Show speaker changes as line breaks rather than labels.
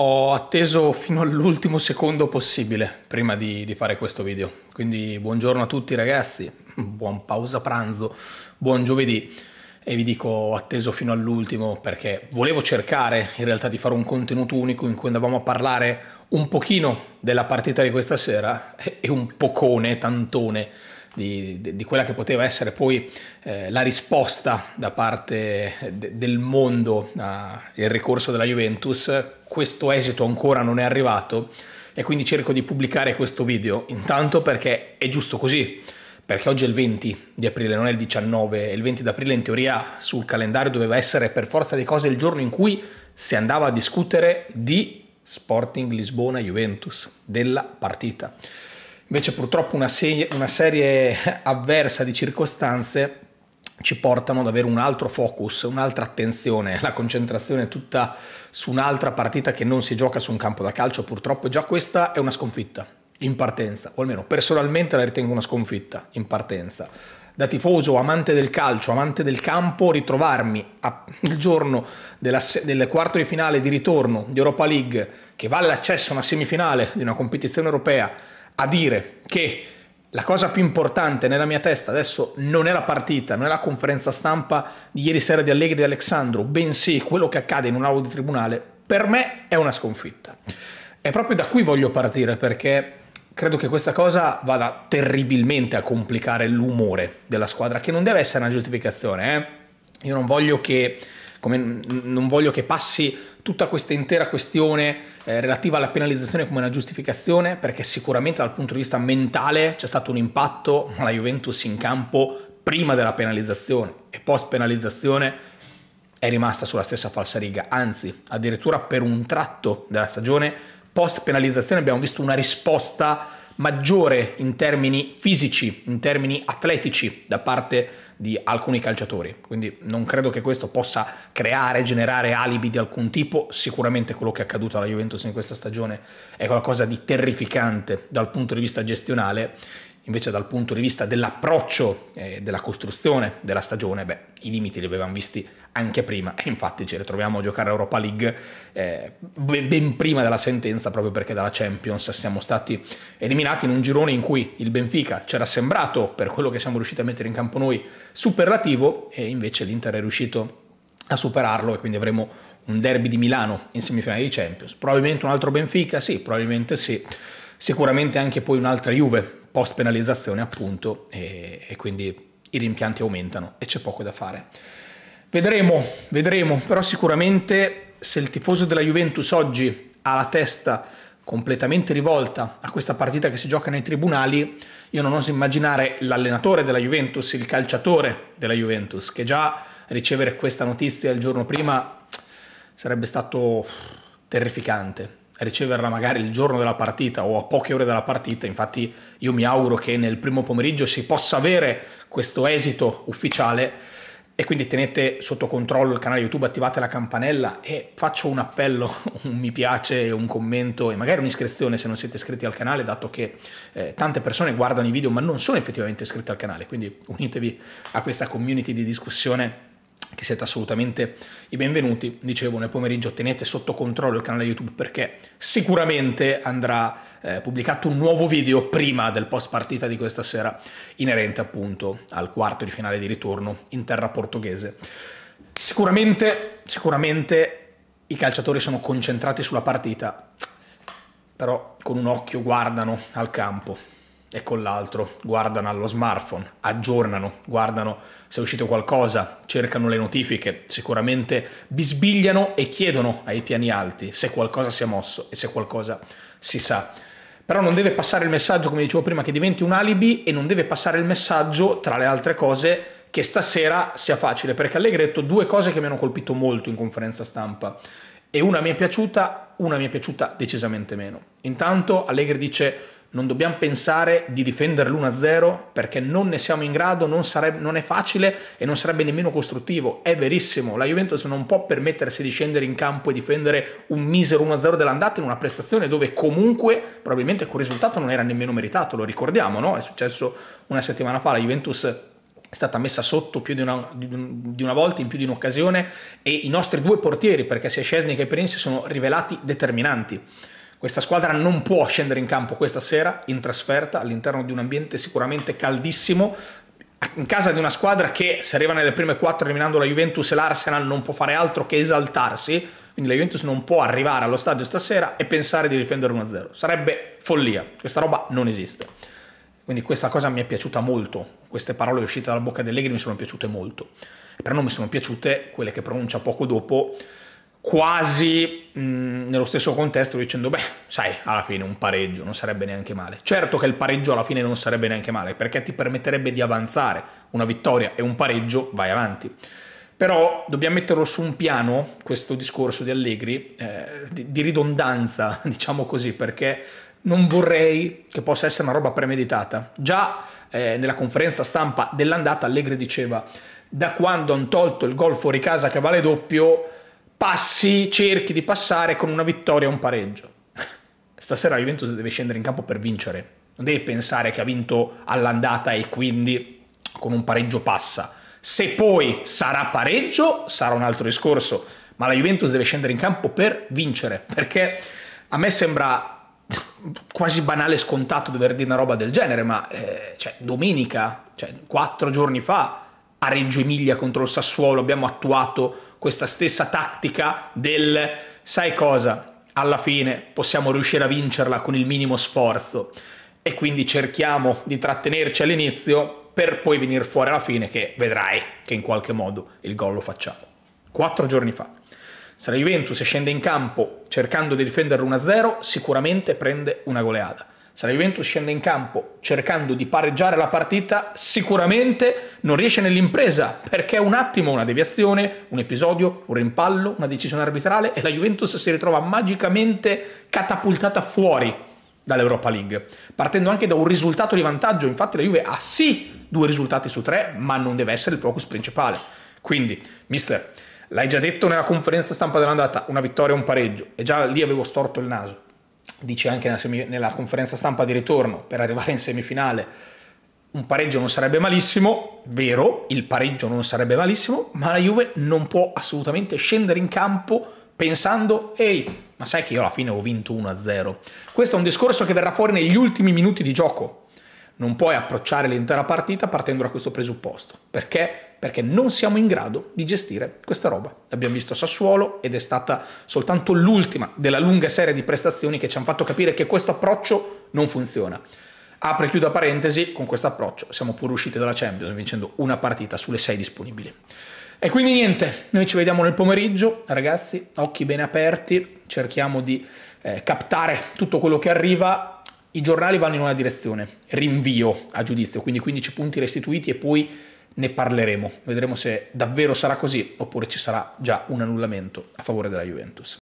Ho atteso fino all'ultimo secondo possibile prima di, di, fare questo video, quindi buongiorno a tutti ragazzi, buon pausa pranzo, buon giovedì e vi dico ho atteso fino all'ultimo perché volevo cercare in realtà di fare un contenuto unico in cui andavamo a parlare un pochino della partita di questa sera e un pocone, tantone di, di, quella che poteva essere poi eh, la risposta da parte eh, de, del mondo al ricorso della Juventus, questo esito ancora non è arrivato e quindi cerco di pubblicare questo video, intanto perché è giusto così, perché oggi è il 20 di aprile, non è il 19, il 20 di aprile in teoria sul calendario doveva essere per forza di cose il giorno in cui si andava a discutere di Sporting Lisbona-Juventus, della partita. Invece purtroppo una, se una serie avversa di circostanze ci portano ad avere un altro focus, un'altra attenzione, la concentrazione è tutta su un'altra partita che non si gioca su un campo da calcio, purtroppo già questa è una sconfitta in partenza, o almeno personalmente la ritengo una sconfitta in partenza. Da tifoso, amante del calcio, amante del campo, ritrovarmi a, il giorno della, del quarto di finale di ritorno di Europa League, che va all'accesso a una semifinale di una competizione europea, a dire che la cosa più importante nella mia testa adesso non è la partita, non è la conferenza stampa di ieri sera di Allegri e di Alessandro, bensì quello che accade in un aula di tribunale, per me è una sconfitta. È proprio da qui voglio partire perché credo che questa cosa vada terribilmente a complicare l'umore della squadra, che non deve essere una giustificazione. Eh? Io non voglio che, come, non voglio che passi tutta questa intera questione eh, relativa alla penalizzazione come una giustificazione, perché sicuramente dal punto di vista mentale c'è stato un impatto ma la Juventus in campo prima della penalizzazione e post penalizzazione è rimasta sulla stessa falsa riga, anzi addirittura per un tratto della stagione post penalizzazione abbiamo visto una risposta maggiore in termini fisici, in termini atletici da parte di alcuni calciatori, quindi non credo che questo possa creare, generare alibi di alcun tipo, sicuramente quello che è accaduto alla Juventus in questa stagione è qualcosa di terrificante dal punto di vista gestionale, invece dal punto di vista dell'approccio, e della costruzione della stagione, beh, i limiti li avevamo visti anche prima. E infatti ci ritroviamo a giocare Europa League eh, ben, ben, prima della sentenza, proprio perché dalla Champions siamo stati eliminati in un girone in cui il Benfica c'era sembrato, per quello che siamo riusciti a mettere in campo noi, superlativo, e invece l'Inter è riuscito a superarlo e quindi avremo un derby di Milano in semifinale di Champions. Probabilmente un altro Benfica? Sì, probabilmente sì. Sicuramente anche poi un'altra Juve, post penalizzazione appunto, e, e quindi i rimpianti aumentano e c'è poco da fare. Vedremo, vedremo, però sicuramente se il tifoso della Juventus oggi ha la testa completamente rivolta a questa partita che si gioca nei tribunali, io non oso immaginare l'allenatore della Juventus, il calciatore della Juventus, che già ricevere questa notizia il giorno prima sarebbe stato terrificante. Riceverla magari il giorno della partita o a poche ore dalla partita, infatti io mi auguro che nel primo pomeriggio si possa avere questo esito ufficiale e quindi tenete sotto controllo il canale YouTube, attivate la campanella e faccio un appello, un mi piace, un commento e magari un'iscrizione se non siete iscritti al canale, dato che eh, tante persone guardano i video ma non sono effettivamente iscritti al canale, quindi unitevi a questa community di discussione che siete assolutamente i benvenuti. Dicevo, nel pomeriggio tenete sotto controllo il canale YouTube perché sicuramente andrà eh, pubblicato un nuovo video prima del post partita di questa sera, inerente appunto al quarto di finale di ritorno in terra portoghese. Sicuramente, sicuramente i calciatori sono concentrati sulla partita, però con un occhio guardano al campo e con l'altro guardano allo smartphone, aggiornano, guardano se è uscito qualcosa, cercano le notifiche, sicuramente bisbigliano e chiedono ai piani alti se qualcosa si è mosso e se qualcosa si sa. Però non deve passare il messaggio, come dicevo prima, che diventi un alibi e non deve passare il messaggio, tra le altre cose, che stasera sia facile, perché Allegri ha detto due cose che mi hanno colpito molto in conferenza stampa e una mi è piaciuta, una mi è piaciuta decisamente meno. Intanto Allegri dice non dobbiamo pensare di difendere l'1-0 perché non ne siamo in grado, non, sarebbe, non, è facile e non sarebbe nemmeno costruttivo. È verissimo, la Juventus non può permettersi di scendere in campo e difendere un misero 1-0 dell'andata in una prestazione dove comunque probabilmente quel risultato non era nemmeno meritato, lo ricordiamo, no? È successo una settimana fa, la Juventus è stata messa sotto più di una, di una, volta, in più di un'occasione e i nostri due portieri, perché sia Scesni che Prince, sono rivelati determinanti. Questa squadra non può scendere in campo questa sera in trasferta all'interno di un ambiente sicuramente caldissimo, in casa di una squadra che se arriva nelle prime quattro eliminando la Juventus e l'Arsenal non può fare altro che esaltarsi, quindi la Juventus non può arrivare allo stadio stasera e pensare di difendere 1-0. Sarebbe follia, questa roba non esiste. Quindi questa cosa mi è piaciuta molto, queste parole uscite dalla bocca di Allegri mi sono piaciute molto. Però non mi sono piaciute quelle che pronuncia poco dopo quasi mh, mm, nello stesso contesto dicendo beh sai alla fine un pareggio non sarebbe neanche male certo che il pareggio alla fine non sarebbe neanche male perché ti permetterebbe di avanzare una vittoria e un pareggio vai avanti però dobbiamo metterlo su un piano questo discorso di Allegri eh, di, di ridondanza diciamo così perché non vorrei che possa essere una roba premeditata già eh, nella conferenza stampa dell'andata Allegri diceva da quando hanno tolto il gol fuori casa che vale doppio passi, cerchi di passare con una vittoria e un pareggio. Stasera la Juventus deve scendere in campo per vincere, non deve pensare che ha vinto all'andata e quindi con un pareggio passa. Se poi sarà pareggio sarà un altro discorso, ma la Juventus deve scendere in campo per vincere, perché a me sembra quasi banale e scontato dover dire una roba del genere, ma eh, cioè, domenica, cioè, quattro giorni fa, a Reggio Emilia contro il Sassuolo abbiamo attuato questa stessa tattica del sai cosa, alla fine possiamo riuscire a vincerla con il minimo sforzo e quindi cerchiamo di trattenerci all'inizio per poi venire fuori alla fine che vedrai che in qualche modo il gol lo facciamo. Quattro giorni fa. Se la Juventus scende in campo cercando di difenderlo 1-0, sicuramente prende una goleada se la Juventus scende in campo cercando di pareggiare la partita, sicuramente non riesce nell'impresa, perché un attimo, una deviazione, un episodio, un rimpallo, una decisione arbitrale e la Juventus si ritrova magicamente catapultata fuori dall'Europa League, partendo anche da un risultato di vantaggio. Infatti la Juve ha sì due risultati su tre, ma non deve essere il focus principale. Quindi, mister, l'hai già detto nella conferenza stampa dell'andata, una vittoria e un pareggio, e già lì avevo storto il naso dice anche nella, semif- nella conferenza stampa di ritorno, per arrivare in semifinale un pareggio non sarebbe malissimo, vero, il pareggio non sarebbe malissimo, ma la Juve non può assolutamente scendere in campo pensando, ehi, ma sai che io alla fine ho vinto 1-0. Questo è un discorso che verrà fuori negli ultimi minuti di gioco. Non puoi approcciare l'intera partita partendo da questo presupposto, perché perché non siamo in grado di gestire questa roba. L'abbiamo visto a Sassuolo ed è stata soltanto l'ultima della lunga serie di prestazioni che ci hanno fatto capire che questo approccio non funziona. Apre e chiudo parentesi, con questo approccio siamo pure usciti dalla Champions vincendo una partita sulle sei disponibili. E quindi niente, noi ci vediamo nel pomeriggio, ragazzi, occhi bene aperti, cerchiamo di eh, captare tutto quello che arriva, i giornali vanno in una direzione, rinvio a giudizio, quindi 15 punti restituiti e poi ne parleremo, vedremo se davvero sarà così oppure ci sarà già un annullamento a favore della Juventus.